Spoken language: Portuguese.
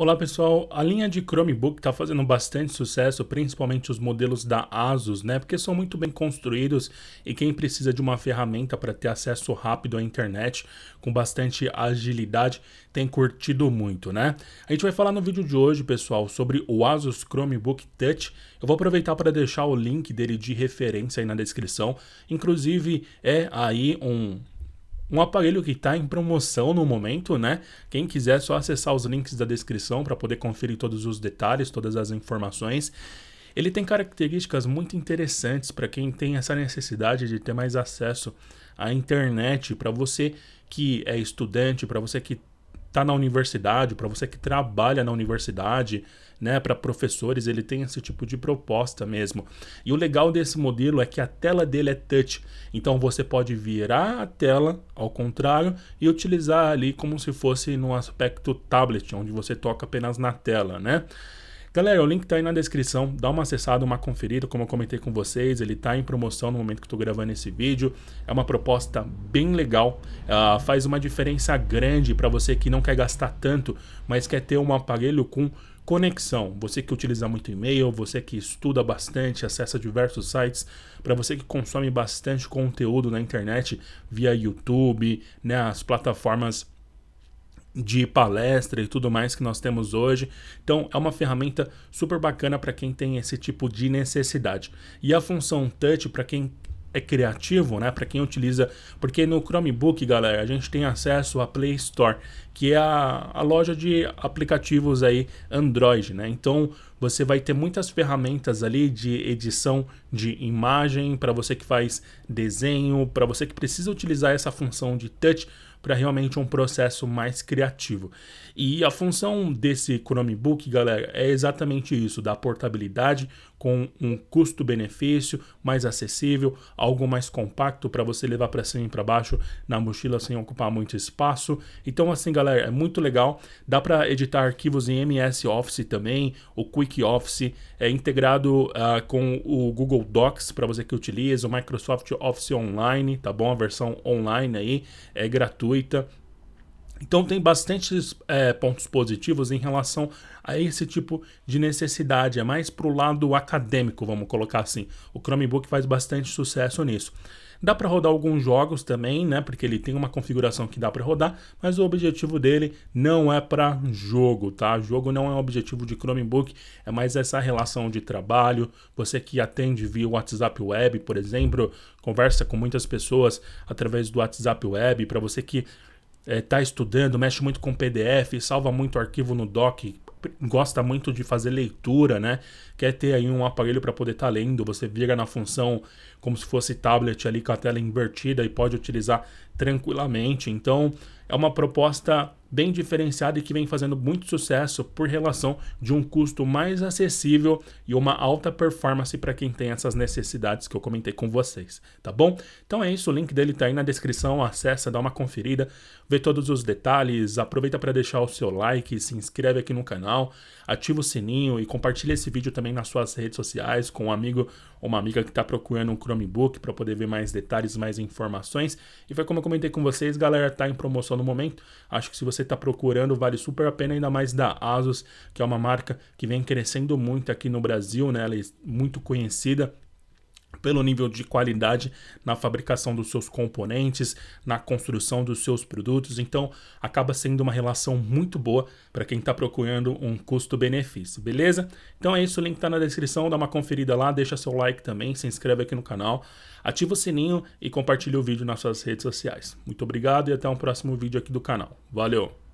Olá pessoal, a linha de Chromebook está fazendo bastante sucesso, principalmente os modelos da ASUS, né? Porque são muito bem construídos e quem precisa de uma ferramenta para ter acesso rápido à internet com bastante agilidade tem curtido muito, né? A gente vai falar no vídeo de hoje, pessoal, sobre o ASUS Chromebook Touch. Eu vou aproveitar para deixar o link dele de referência aí na descrição. Inclusive é aí um um aparelho que está em promoção no momento, né? Quem quiser é só acessar os links da descrição para poder conferir todos os detalhes, todas as informações. Ele tem características muito interessantes para quem tem essa necessidade de ter mais acesso à internet, para você que é estudante, para você que está na universidade, para você que trabalha na universidade, né, para professores, ele tem esse tipo de proposta mesmo. E o legal desse modelo é que a tela dele é touch, então você pode virar a tela ao contrário e utilizar ali como se fosse no aspecto tablet, onde você toca apenas na tela, né? Galera, o link tá aí na descrição, dá uma acessada, uma conferida, como eu comentei com vocês, ele tá em promoção no momento que eu tô gravando esse vídeo. É uma proposta bem legal, uh, faz uma diferença grande para você que não quer gastar tanto, mas quer ter um aparelho com conexão. Você que utiliza muito e-mail, você que estuda bastante, acessa diversos sites, para você que consome bastante conteúdo na internet via YouTube, né, as plataformas de palestra e tudo mais que nós temos hoje. Então, é uma ferramenta super bacana para quem tem esse tipo de necessidade. E a função touch para quem é criativo, né? Para quem utiliza, porque no Chromebook, galera, a gente tem acesso à Play Store, que é a, a loja de aplicativos aí Android, né? Então, você vai ter muitas ferramentas ali de edição de imagem para você que faz desenho, para você que precisa utilizar essa função de touch para realmente um processo mais criativo. E a função desse Chromebook, galera, é exatamente isso, da portabilidade, com um custo-benefício mais acessível, algo mais compacto para você levar para cima e para baixo na mochila sem ocupar muito espaço. Então assim, galera, é muito legal. Dá para editar arquivos em MS Office também, o Quick Office é integrado uh, com o Google Docs para você que utiliza, o Microsoft Office Online, tá bom? A versão online aí é gratuita então tem bastantes é, pontos positivos em relação a esse tipo de necessidade. É mais para o lado acadêmico, vamos colocar assim. O Chromebook faz bastante sucesso nisso. Dá para rodar alguns jogos também, né? Porque ele tem uma configuração que dá para rodar, mas o objetivo dele não é para jogo, tá? Jogo não é um objetivo de Chromebook, é mais essa relação de trabalho. Você que atende via WhatsApp Web, por exemplo, conversa com muitas pessoas através do WhatsApp Web, para você que está é, tá estudando, mexe muito com PDF, salva muito arquivo no doc, gosta muito de fazer leitura, né? Quer ter aí um aparelho para poder estar tá lendo, você vira na função como se fosse tablet ali com a tela invertida e pode utilizar tranquilamente. Então, é uma proposta bem diferenciada e que vem fazendo muito sucesso por relação de um custo mais acessível e uma alta performance para quem tem essas necessidades que eu comentei com vocês, tá bom? Então é isso, o link dele está aí na descrição, acessa, dá uma conferida, vê todos os detalhes, aproveita para deixar o seu like, se inscreve aqui no canal, ativa o sininho e compartilha esse vídeo também nas suas redes sociais com um amigo ou uma amiga que está procurando um Chromebook para poder ver mais detalhes, mais informações. E foi como eu comentei com vocês, galera, tá em promoção no momento. Acho que se você está procurando, vale super a pena, ainda mais da Asus, que é uma marca que vem crescendo muito aqui no Brasil, né? Ela é muito conhecida pelo nível de qualidade na fabricação dos seus componentes, na construção dos seus produtos. Então, acaba sendo uma relação muito boa para quem está procurando um custo-benefício, beleza? Então é isso, o link está na descrição, dá uma conferida lá, deixa seu like também, se inscreve aqui no canal, ativa o sininho e compartilha o vídeo nas suas redes sociais. Muito obrigado e até um próximo vídeo aqui do canal. Valeu!